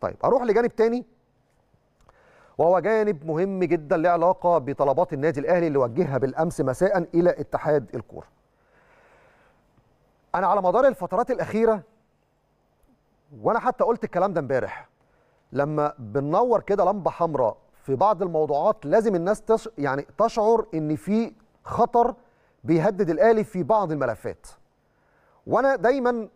طيب اروح لجانب تاني وهو جانب مهم جدا له علاقه بطلبات النادي الاهلي اللي وجهها بالامس مساء الى اتحاد الكوره. انا على مدار الفترات الاخيره وانا حتى قلت الكلام ده امبارح لما بننور كده لمبه حمراء في بعض الموضوعات لازم الناس تش... يعني تشعر ان في خطر بيهدد الاهلي في بعض الملفات. وانا دايما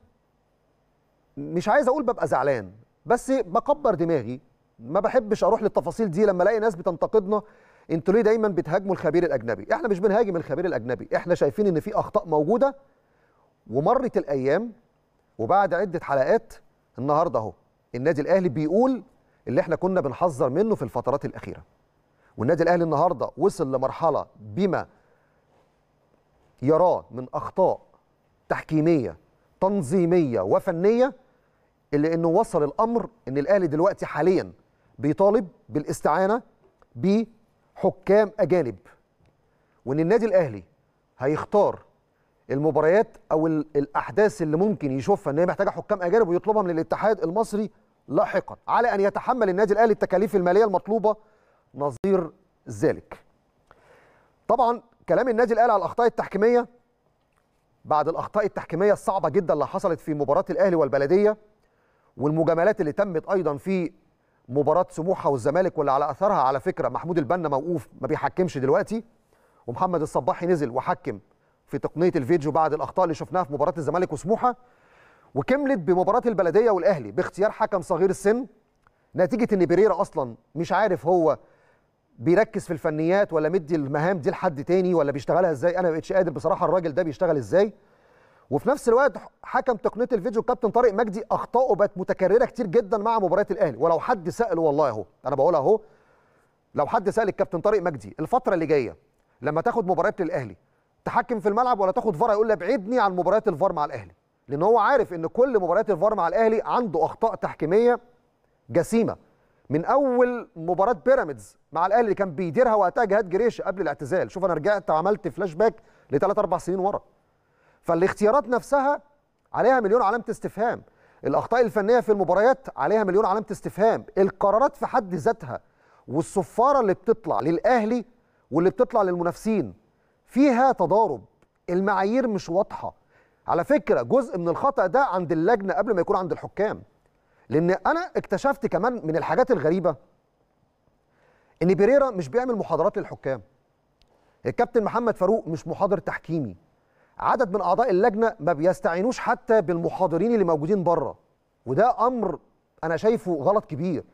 مش عايز اقول ببقى زعلان بس بكبر دماغي ما بحبش اروح للتفاصيل دي لما الاقي ناس بتنتقدنا انتوا ليه دايما بتهاجموا الخبير الاجنبي احنا مش بنهاجم الخبير الاجنبي احنا شايفين ان في اخطاء موجوده ومرت الايام وبعد عده حلقات النهارده اهو النادي الاهلي بيقول اللي احنا كنا بنحذر منه في الفترات الاخيره والنادي الاهلي النهارده وصل لمرحله بما يراه من اخطاء تحكيميه تنظيميه وفنيه الا انه وصل الامر ان الاهلي دلوقتي حاليا بيطالب بالاستعانه بحكام اجانب وان النادي الاهلي هيختار المباريات او الاحداث اللي ممكن يشوفها ان هي محتاجه حكام اجانب ويطلبها من الاتحاد المصري لاحقا على ان يتحمل النادي الاهلي التكاليف الماليه المطلوبه نظير ذلك. طبعا كلام النادي الاهلي على الاخطاء التحكيميه بعد الاخطاء التحكيميه الصعبه جدا اللي حصلت في مباراه الاهلي والبلديه والمجاملات اللي تمت ايضا في مباراه سموحه والزمالك واللي على اثرها على فكره محمود البنا موقوف ما بيحكمش دلوقتي ومحمد الصباحي نزل وحكم في تقنيه الفيديو بعد الاخطاء اللي شفناها في مباراه الزمالك وسموحه وكملت بمباراه البلديه والاهلي باختيار حكم صغير السن نتيجه ان بيريرا اصلا مش عارف هو بيركز في الفنيات ولا مدي المهام دي لحد تاني ولا بيشتغلها ازاي انا ما بقتش قادر بصراحه الراجل ده بيشتغل ازاي وفي نفس الوقت حكم تقنيه الفيديو كابتن طارق مجدي اخطائه بقت متكرره كتير جدا مع مباريات الاهلي ولو حد سال والله اهو انا بقول اهو لو حد سال الكابتن طارق مجدي الفتره اللي جايه لما تاخد مباراه الاهلي تحكم في الملعب ولا تاخد فار يقول لي ابعدني عن مباراه الفار مع الاهلي لان هو عارف ان كل مباريات الفار مع الاهلي عنده اخطاء تحكيميه جسيمه من اول مباراه بيراميدز مع الاهلي اللي كان بيديرها وقتها جهاد جريش قبل الاعتزال شوف انا رجعت عملت فلاش باك لثلاث اربع سنين ورا فالاختيارات نفسها عليها مليون علامه استفهام الاخطاء الفنيه في المباريات عليها مليون علامه استفهام القرارات في حد ذاتها والصفاره اللي بتطلع للاهلي واللي بتطلع للمنافسين فيها تضارب المعايير مش واضحه على فكره جزء من الخطا ده عند اللجنه قبل ما يكون عند الحكام لان انا اكتشفت كمان من الحاجات الغريبه ان بيريرا مش بيعمل محاضرات للحكام الكابتن محمد فاروق مش محاضر تحكيمي عدد من اعضاء اللجنه ما بيستعينوش حتى بالمحاضرين اللي موجودين بره وده امر انا شايفه غلط كبير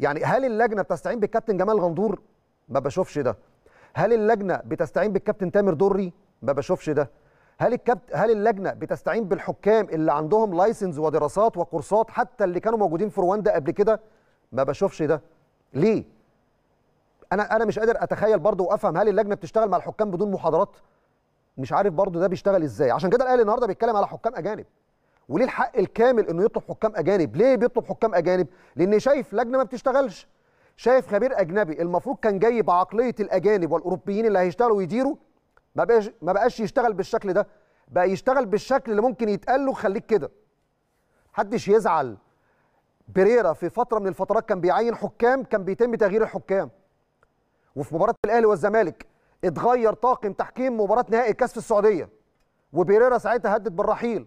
يعني هل اللجنه بتستعين بالكابتن جمال غندور ما بشوفش ده هل اللجنه بتستعين بالكابتن تامر دري ما بشوفش ده هل الكابت هل اللجنه بتستعين بالحكام اللي عندهم لايسنس ودراسات وكورسات حتى اللي كانوا موجودين في رواندا قبل كده ما بشوفش ده ليه انا انا مش قادر اتخيل برضه وافهم هل اللجنه بتشتغل مع الحكام بدون محاضرات مش عارف برضو ده بيشتغل ازاي عشان كده الاهلي النهارده بيتكلم على حكام اجانب وليه الحق الكامل انه يطلب حكام اجانب ليه بيطلب حكام اجانب لان شايف لجنه ما بتشتغلش شايف خبير اجنبي المفروض كان جاي بعقليه الاجانب والاوروبيين اللي هيشتغلوا ويديروا ما بقاش ما بقاش يشتغل بالشكل ده بقى يشتغل بالشكل اللي ممكن يتقال له خليك كده محدش يزعل بريرا في فتره من الفترات كان بيعين حكام كان بيتم تغيير الحكام وفي مباراه الاهلي والزمالك اتغير طاقم تحكيم مباراه نهائي الكاس في السعوديه وبيريرا ساعتها هدد بالرحيل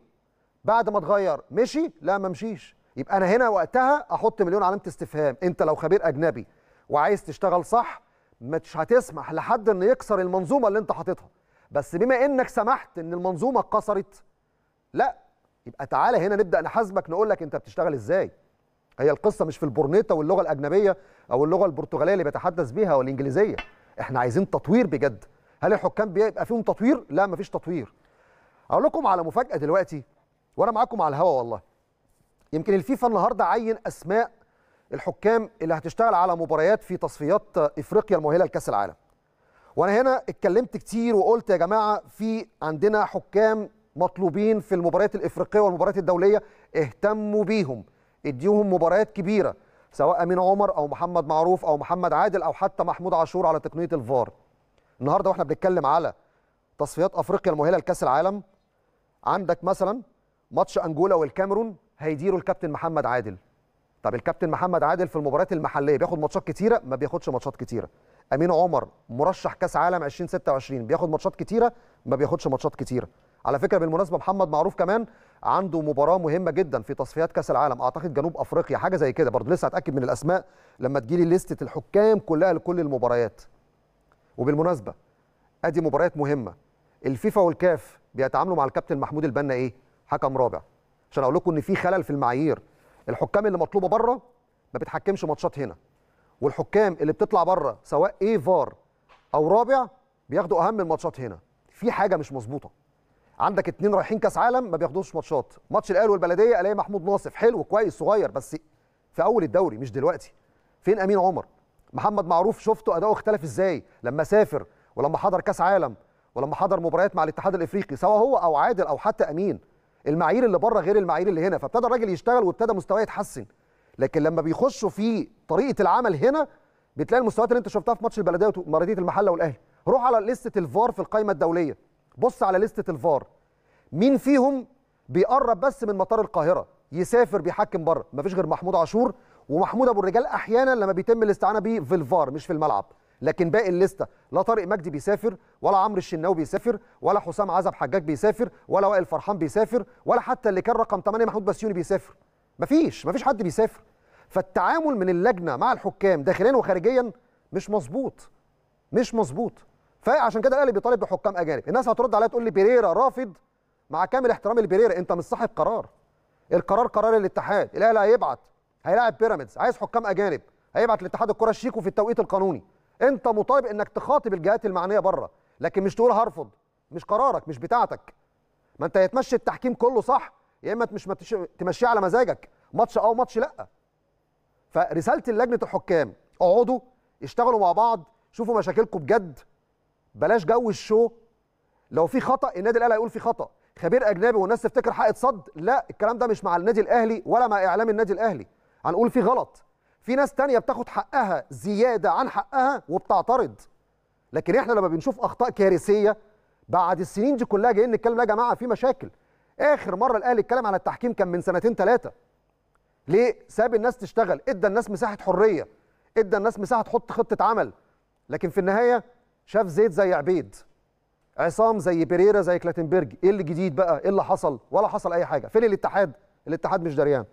بعد ما اتغير مشي لا ما مشيش يبقى انا هنا وقتها احط مليون علامه استفهام انت لو خبير اجنبي وعايز تشتغل صح مش هتسمح لحد ان يكسر المنظومه اللي انت حاططها بس بما انك سمحت ان المنظومه اتكسرت لا يبقى تعالى هنا نبدا نحاسبك نقول لك انت بتشتغل ازاي هي القصه مش في البورنيتا واللغه الاجنبيه او اللغه البرتغاليه اللي بيتحدث بيها والانجليزيه احنا عايزين تطوير بجد هل الحكام بيبقى فيهم تطوير لا مفيش تطوير اقول لكم على مفاجاه دلوقتي وانا معاكم على الهوا والله يمكن الفيفا النهارده عين اسماء الحكام اللي هتشتغل على مباريات في تصفيات افريقيا المؤهله لكاس العالم وانا هنا اتكلمت كتير وقلت يا جماعه في عندنا حكام مطلوبين في المباريات الافريقيه والمباريات الدوليه اهتموا بيهم اديهم مباريات كبيره سواء امين عمر او محمد معروف او محمد عادل او حتى محمود عاشور على تقنيه الفار النهارده واحنا بنتكلم على تصفيات افريقيا المؤهله لكاس العالم عندك مثلا ماتش انجولا والكاميرون هيديره الكابتن محمد عادل طب الكابتن محمد عادل في المباريات المحليه بياخد ماتشات كتيره ما بياخدش ماتشات كتيره امين عمر مرشح كاس عالم 2026 بياخد ماتشات كتيره ما بياخدش ماتشات كتيره على فكره بالمناسبه محمد معروف كمان عنده مباراه مهمه جدا في تصفيات كاس العالم اعتقد جنوب افريقيا حاجه زي كده برضه لسه هتاكد من الاسماء لما تجيلي لستة الحكام كلها لكل المباريات وبالمناسبه ادي مباريات مهمه الفيفا والكاف بيتعاملوا مع الكابتن محمود البنا ايه حكم رابع عشان اقول لكم ان في خلل في المعايير الحكام اللي مطلوبه بره ما بتحكمش ماتشات هنا والحكام اللي بتطلع بره سواء ايه فار او رابع بياخدوا اهم الماتشات هنا في حاجه مش مظبوطه عندك اتنين رايحين كاس عالم ما بياخدوش ماتشات ماتش الاهلي والبلديه الاقي محمود ناصف حلو كويس صغير بس في اول الدوري مش دلوقتي فين امين عمر محمد معروف شفته اداؤه اختلف ازاي لما سافر ولما حضر كاس عالم ولما حضر مباريات مع الاتحاد الافريقي سواء هو او عادل او حتى امين المعايير اللي بره غير المعايير اللي هنا فابتدى الراجل يشتغل وابتدى مستواه يتحسن لكن لما بيخشوا في طريقه العمل هنا بتلاقي المستويات اللي انت شفتها في ماتش البلديه ومباريات المحله والاهلي روح على لسته الفار في القائمه الدوليه بص على لستة الفار مين فيهم بيقرب بس من مطار القاهرة يسافر بيحكم بره مفيش غير محمود عاشور ومحمود ابو الرجال احيانا لما بيتم الاستعانه بيه في الفار مش في الملعب لكن باقي الليسته لا طارق مجدي بيسافر ولا عمرو الشناوي بيسافر ولا حسام عزب حجاج بيسافر ولا وائل فرحان بيسافر ولا حتى اللي كان رقم 8 محمود بسيوني بيسافر مفيش مفيش حد بيسافر فالتعامل من اللجنه مع الحكام داخليا وخارجيا مش مظبوط مش مظبوط فعشان كده الاهلي بيطالب بحكام اجانب الناس هترد عليا تقول لي بيريرا رافض مع كامل احترامي لبيريرا انت مش صاحب قرار القرار قرار الاتحاد الاهلي هيبعت هيلاعب بيراميدز عايز حكام اجانب هيبعت لاتحاد الكره الشيكو في التوقيت القانوني انت مطالب انك تخاطب الجهات المعنيه بره لكن مش تقول هرفض مش قرارك مش بتاعتك ما انت يتمشي التحكيم كله صح يا اما مش تمشيه على مزاجك ماتش اه وماتش لا فرساله لجنه الحكام اقعدوا اشتغلوا مع بعض شوفوا مشاكلكم بجد بلاش جو الشو لو في خطا النادي الاهلي هيقول في خطا خبير اجنبي والناس تفتكر حق صد لا الكلام ده مش مع النادي الاهلي ولا مع اعلام النادي الاهلي هنقول في غلط في ناس تانية بتاخد حقها زياده عن حقها وبتعترض لكن احنا لما بنشوف اخطاء كارثيه بعد السنين دي كلها جايين نتكلم يا جماعه في مشاكل اخر مره الاهلي اتكلم على التحكيم كان من سنتين ثلاثه ليه ساب الناس تشتغل ادى الناس مساحه حريه ادى الناس مساحه تحط خطه عمل لكن في النهايه شاف زيد زي عبيد عصام زي بيريرا زي كلاتنبرج ايه اللي جديد بقى ايه اللي حصل ولا حصل اي حاجه فين الاتحاد الاتحاد مش دريان